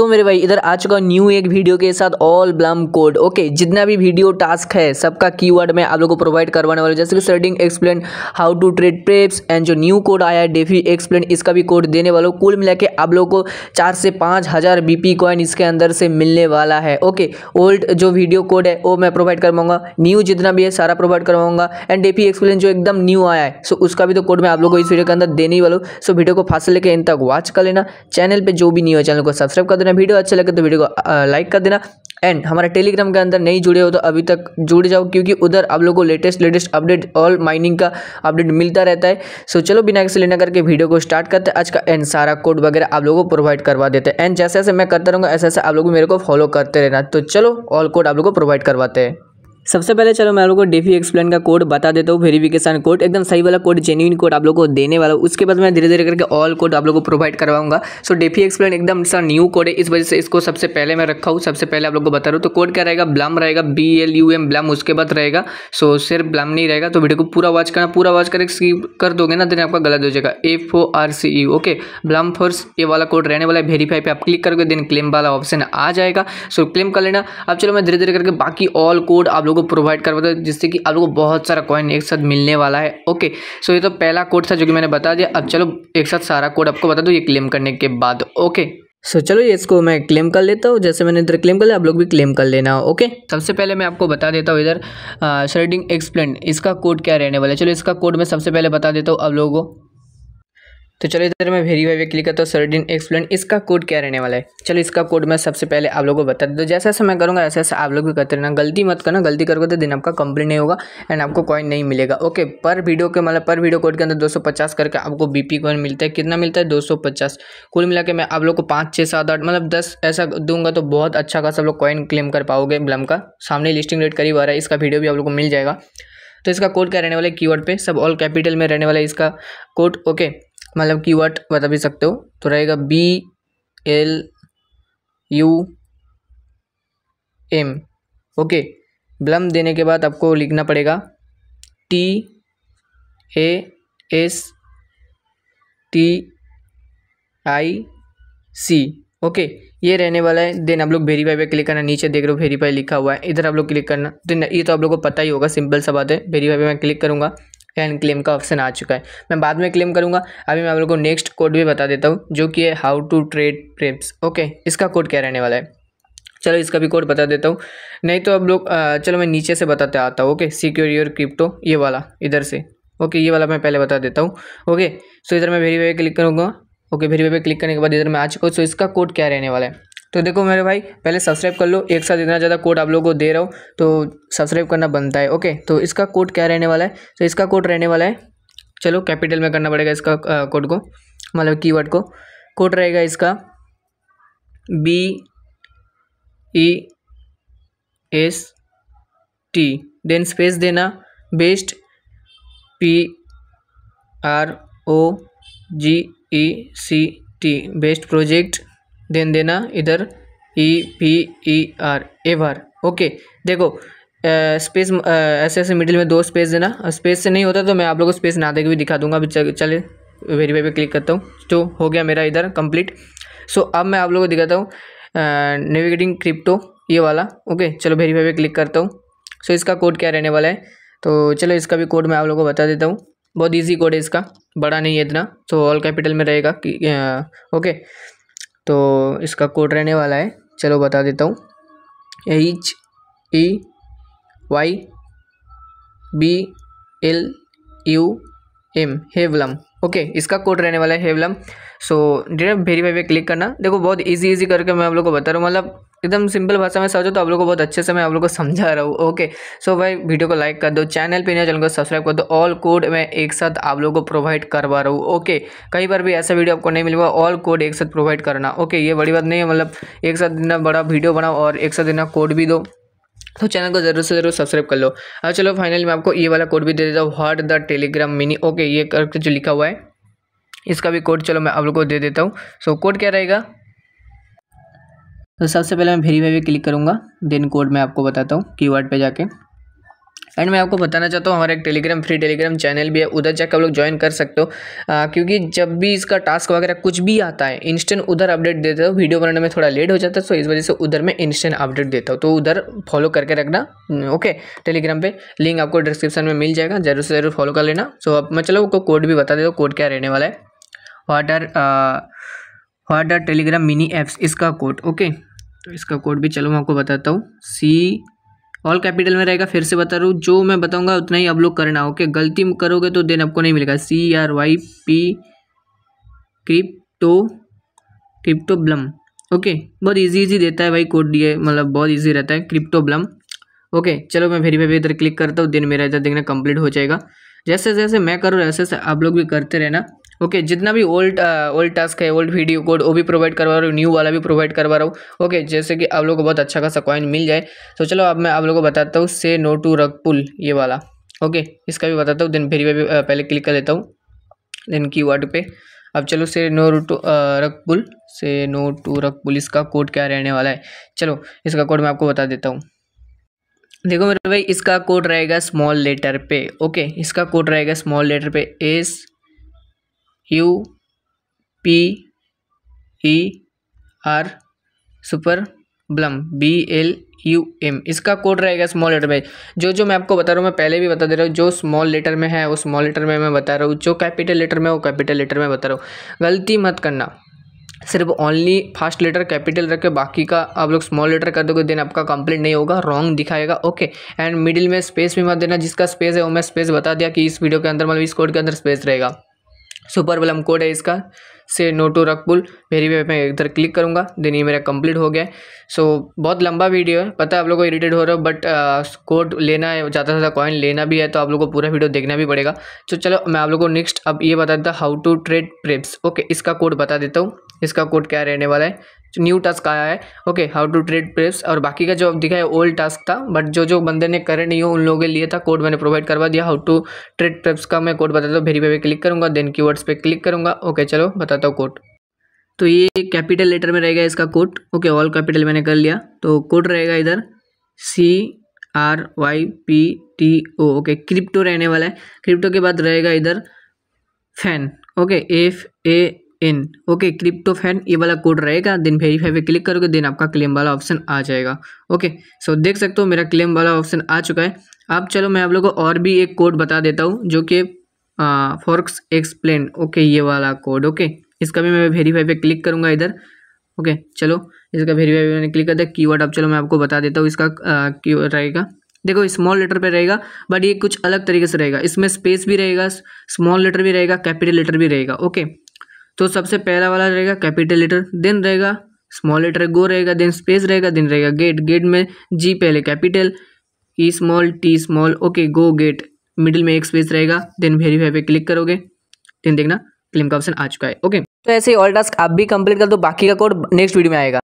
सो मेरे भाई इधर आ चुका न्यू एक वीडियो के साथ ऑल ब्लम कोड ओके जितना भी वीडियो टास्क है सबका कीवर्ड मैं आप लोगों को प्रोवाइड करवाने वाला हूँ जैसे कि सर्डिंग explain how to trade perps and जो न्यू कोड आया है डेफी एक्सप्लेन इसका भी कोड देने वालों कुल मिला के आप लोग को चार से पाँच हज़ार बी कॉइन इसके अंदर से मिलने वाला है ओके ओल्ड जो वीडियो कोड है वो मैं प्रोवाइड करवाऊंगा न्यू जितना भी है सारा प्रोवाइड करवाऊंगा एंड डेफी एक्सप्लेन जो एकदम न्यू आया है सो उसका भी तो कोड मैं आप लोग को इस वीडियो के अंदर देने ही वाला हूँ सो वीडियो को फास्ट लेकर इन तक वॉच कर लेना चैनल पर जो भी न्यू है चैनल को सब्सक्राइब कर देना देना वीडियो अच्छा लगे तो वीडियो को लाइक कर देना एंड हमारे टेलीग्राम के अंदर नहीं जुड़े हो तो अभी तक जुड़ जाओ क्योंकि उधर आप लोगों को latest latest update all mining का अपडेट मिलता रहता है सो चलो बिना किसी लेना करके वीडियो को स्टार्ट करते हैं आज का एंड सारा कोड वगैरह आप लोगों को प्रोवाइड करवा देते हैं एंड जैसे जैसे मैं करता रहूँगा ऐसे ऐसे आप लोग मेरे को फॉलो करते रहना तो चलो ऑल कोड आप लोग को प्रोवाइड करवाते हैं सबसे पहले चलो मैं आप लोगों को डेफी एक्सप्लेन का कोड बता देता हूँ वेरीफिकेशन कोड एकदम सही वाला कोड जेन्यून कोड आप लोग को देने वाला हूँ उसके बाद मैं धीरे धीरे करके ऑल कोड आप लोगों को प्रोवाइड करवाऊंगा सो डेफी एक्सप्लेन एकदम सा न्यू कोड है इस वजह से इसको सबसे पहले मैं रखा हूँ सबसे पहले आप लोग को बता रहा हूँ तो कोड क्या रहेगा ब्लम रहेगा B L U M Blum उसके बाद रहेगा सो सिर्फ ब्लम नहीं रहेगा तो वीडियो को पूरा वॉच करना पूरा वॉच करके स्कीप कर दोगे ना देने आपका गलत हो जाएगा F O R C E okay Blum force ये वाला कोड रहने वाला है वेरीफाई पर आप क्लिक करोगे देन क्लेम वाला ऑप्शन आ जाएगा सो क्लेम कर लेना अब चलो मैं धीरे धीरे करके बाकी ऑल कोड आप लोगों को प्रोवाइड करवाता है जिससे कि आप लोग को बहुत सारा कॉइन एक साथ मिलने वाला है ओके सो ये तो पहला कोड था जो कि मैंने बता दिया अब चलो एक साथ सारा कोड आपको बता दो ये क्लेम करने के बाद ओके सो so, चलो ये इसको मैं क्लेम कर लेता हूँ जैसे मैंने इधर क्लेम कर लिया आप लोग भी क्लेम कर लेना हो ओके सबसे पहले मैं आपको बता देता हूँ इधर शर्डिंग uh, एक्सप्लेन इसका कोड क्या रहने वाला है चलो इसका कोड मैं सबसे पहले बता देता हूँ आप लोगों को तो चलो इधर मैं वेरीफाई पे क्लिक करता हूँ सर्डिन एक्सप्लेन इसका कोड क्या रहने वाला है चलो इसका कोड मैं सबसे पहले आप लोगों को बता दूँ जैसा जैसा मैं करूँगा ऐसा ऐसा आप लोग भी करते रहना गलती मत करना गलती करोगे तो दिन आपका कंप्लीट नहीं होगा एंड आपको कॉइन नहीं मिलेगा ओके पर वीडियो के मतलब पर वीडियो कोड के अंदर दो करके आपको बी कॉइन मिलता है कितना मिलता है दो कुल मिला के मैं आप लोग को पाँच छः सात आठ मतलब दस ऐसा दूंगा तो बहुत अच्छा आप लोग कॉइन क्लेम कर पाओगे ब्लम का सामने लिस्टिंग रेट करीब आ रहा है इसका वीडियो भी आप लोग को मिल जाएगा तो इसका कोड क्या रहने वाला है कीवर्ड पे सब ऑल कैपिटल में रहने वाला है इसका कोड ओके मतलब की वर्ड बता भी सकते हो तो रहेगा B L U M okay Blum देने के बाद आपको लिखना पड़ेगा T A S T I C okay ये रहने वाला है देन आप लोग वेरीफाई पे क्लिक करना नीचे देख रहे हो वेरीफाई लिखा हुआ है इधर आप लोग क्लिक करना देन तो ये तो आप लोग को पता ही होगा सिंपल सा बात है वेरीफाई पे मैं क्लिक करूँगा एंड क्लेम का ऑप्शन आ चुका है मैं बाद में क्लेम करूँगा अभी मैं आप लोगों को नेक्स्ट कोड भी बता देता हूँ जो कि है how to trade perps okay इसका कोड क्या रहने वाला है चलो इसका भी कोड बता देता हूँ नहीं तो अब लोग चलो मैं नीचे से बताते आता हूँ ओके सिक्योर योर क्रिप्टो ये वाला इधर से ओके ये वाला मैं पहले बता देता हूँ ओके सो इधर मैं वे क्लिक करूँगा ओके वेरी वे क्लिक करने के बाद इधर मैं आ चुका हूँ सो इसका कोड क्या रहने वाला है तो देखो मेरे भाई पहले सब्सक्राइब कर लो एक साथ इतना ज़्यादा कोड आप लोगों को दे रहा हूँ तो सब्सक्राइब करना बनता है ओके तो इसका कोड क्या रहने वाला है तो इसका कोड रहने वाला है चलो कैपिटल में करना पड़ेगा इसका कोड को मतलब कीवर्ड को कोड रहेगा इसका B E S T then space देना best P R O G E C T best project then देना इधर E P E R ever okay देखो स्पेस ऐसे ऐसे मिडिल में दो स्पेस देना स्पेस से नहीं होता तो मैं आप लोगों को स्पेस ना दे के भी दिखा दूंगा अभी चले वेरीफाई पे क्लिक करता हूँ तो हो गया मेरा इधर कंप्लीट सो अब मैं आप लोगों को दिखाता हूँ नेविगेटिंग क्रिप्टो ये वाला ओके चलो वेरीफाई पे क्लिक करता हूँ सो इसका कोड क्या रहने वाला है तो चलो इसका भी कोड मैं आप लोगों को बता देता हूँ बहुत ईजी कोड है इसका बड़ा नहीं है इतना सो ऑल कैपिटल में रहेगा कि ओके तो इसका कोड रहने वाला है चलो बता देता हूँ H E Y B L U M Heyblum okay okay, इसका कोड रहने वाला है हेवलम सो डायरेक्ट वेरीफाई पे क्लिक करना देखो बहुत इजी इजी करके मैं आप लोगों को बता रहा हूँ मतलब एकदम सिंपल भाषा में समझो तो आप लोग को बहुत अच्छे से मैं आप लोग को समझा रहा हूँ ओके सो भाई वीडियो को लाइक कर दो चैनल पे नया चैनल को सब्सक्राइब कर दो ऑल कोड मैं एक साथ आप लोग को प्रोवाइड करवा रहा हूँ ओके कई बार भी ऐसा वीडियो आपको नहीं मिलेगा ऑल कोड एक साथ प्रोवाइड करना ओके ये बड़ी बात नहीं है मतलब एक साथ इतना बड़ा वीडियो बनाओ और एक साथ इतना कोड भी दो तो चैनल को जरूर से जरूर सब्सक्राइब कर लो अब चलो फाइनली मैं आपको ये वाला कोड भी दे देता हूँ hot the Telegram mini okay ये करके जो लिखा हुआ है इसका भी कोड चलो मैं आप लोग को दे देता हूँ सो कोड क्या रहेगा तो सबसे पहले मैं वेरीफाई भी क्लिक करूँगा देन कोड मैं आपको बताता हूँ की पे जाके एंड मैं आपको बताना चाहता हूँ हमारा एक टेलीग्राम फ्री टेलीग्राम चैनल भी है उधर जाकर आप लोग ज्वाइन कर सकते हो आ, क्योंकि जब भी इसका टास्क वगैरह कुछ भी आता है इंस्टेंट उधर अपडेट देता हूँ वीडियो बनाने में थोड़ा लेट हो जाता है सो इस वजह से उधर मैं इंस्टेंट अपडेट देता हूँ तो उधर फॉलो करके रखना ओके टेलीग्राम पर लिंक आपको डिस्क्रिप्शन में मिल जाएगा जरूर से ज़रूर फॉलो कर लेना सो अब मैं चलो कोड भी बता देता हूँ कोड क्या रहने वाला है what are what are Telegram mini apps इसका कोड ओके तो इसका कोड भी चलो मैं आपको बताता हूँ सी ऑल कैपिटल में रहेगा फिर से बता रहा हूँ जो मैं बताऊंगा उतना ही आप लोग करना ओके गलती करोगे तो देन आपको नहीं मिलेगा C R Y P crypto crypto Blum okay बहुत इजी इजी देता है भाई कोड डी मतलब बहुत इजी रहता है क्रिप्टोब्लम ओके चलो मैं फिर भी इधर क्लिक करता हूँ दिन मेरा इधर देखना कंप्लीट हो जाएगा जैसे जैसे मैं करूँ वैसे वैसे आप लोग भी करते रहना ओके okay, जितना भी ओल्ड ओल्ड टास्क है ओल्ड वीडियो कोड वो भी प्रोवाइड करवा रहा हूँ न्यू वाला भी प्रोवाइड करवा रहा हूँ ओके okay, जैसे कि आप लोग को बहुत अच्छा खासा कॉइन मिल जाए तो चलो अब मैं आप लोग को बताता हूँ से नो टू रग पुल ये वाला ओके okay, इसका भी बताता हूँ देन फिर भी uh, पहले क्लिक कर लेता हूँ देन की वर्ड पे अब चलो से नो टू रग पुल से नो टू रग पुल इसका कोड क्या रहने वाला है चलो इसका कोड मैं आपको बता देता हूँ देखो मेरे भाई इसका कोड रहेगा स्मॉल लेटर पे ओके इसका कोड रहेगा स्मॉल लेटर पे S U P E R super Blum B L U M इसका कोड रहेगा स्मॉल लेटर में जो जो मैं आपको बता रहा हूँ मैं पहले भी बता दे रहा हूँ जो स्मॉल लेटर में है वो स्मॉल लेटर में मैं बता रहा हूँ जो कैपिटल लेटर में वो कैपिटल लेटर में बता रहा हूँ गलती मत करना सिर्फ ओनली फर्स्ट लेटर कैपिटल रख के बाकी का आप लोग स्मॉल लेटर कर दोगे देन आपका कंप्लीट नहीं होगा रॉन्ग दिखाएगा ओके एंड मिडिल में स्पेस भी मत देना जिसका स्पेस है वो मैं स्पेस बता दिया कि इस वीडियो के अंदर मतलब इस कोड के अंदर स्पेस रहेगा सुपर वलम कोड है इसका से नो टू रक पुल मेरी भी मैं इधर क्लिक करूँगा देन ये मेरा कंप्लीट हो गया सो so, बहुत लंबा वीडियो है पता है आप लोग को इरीटेड हो रहा हो बट कोड uh, लेना है ज़्यादा से ज़्यादा कॉइन लेना भी है तो आप लोग को पूरा वीडियो देखना भी पड़ेगा तो चलो मैं आप लोगों को नेक्स्ट अब ये बता देता how to trade perps okay इसका कोड बता देता हूँ इसका कोड क्या रहने वाला है न्यू टास्क आया है okay how to trade perps और बाकी का जो दिखा है ओल्ड टास्क था बट जो जो बंदे ने करे नहीं हो उन लोगों के लिए था कोड मैंने प्रोवाइड करवा दिया हाउ टू ट्रेड प्रेप्स का मैं कोड बताता हूँ भेरी पे क्लिक करूँगा देन की वर्ड्स पर क्लिक करूँगा ओके चलो बताता हूँ कोड तो ये कैपिटल लेटर में रहेगा इसका कोड ओके ऑल कैपिटल मैंने कर लिया तो कोड रहेगा इधर C R Y P T O okay crypto रहने वाला है क्रिप्टो के बाद रहेगा इधर fan okay F A N okay crypto तो फैन ये वाला कोड रहेगा देन वेरीफाई पे क्लिक करोगे देन आपका क्लेम वाला ऑप्शन आ जाएगा ओके सो देख सकते हो मेरा क्लेम वाला ऑप्शन आ चुका है अब चलो मैं आप लोगों को और भी एक कोड बता देता हूँ जो कि फॉर्क्स एक्सप्लेन ओके ये वाला कोड ओके इसका भी मैं वेरीफाई पे क्लिक करूँगा इधर ओके चलो इसका वेरीफाई मैंने क्लिक कर दिया की अब चलो मैं आपको बता देता हूँ इसका कीवर्ड रहेगा देखो स्मॉल लेटर पे रहेगा बट ये कुछ अलग तरीके से रहेगा इसमें स्पेस भी रहेगा स्मॉल लेटर भी रहेगा कैपिटल लेटर भी रहेगा ओके तो सबसे पहला वाला रहेगा कैपिटल लेटर देन रहेगा स्मॉल लेटर गो रहेगा देन स्पेस रहेगा देन रहेगा गेट गेट में जी पहले capital E small T small okay go get middle में एक स्पेस रहेगा देन वेरीफाई पे क्लिक करोगे देन देखना क्लेम का ऑप्शन आ चुका है ओके तो ऐसे ऑल टास्क आप भी कंप्लीट कर दो बाकी का कोड नेक्स्ट वीडियो में आएगा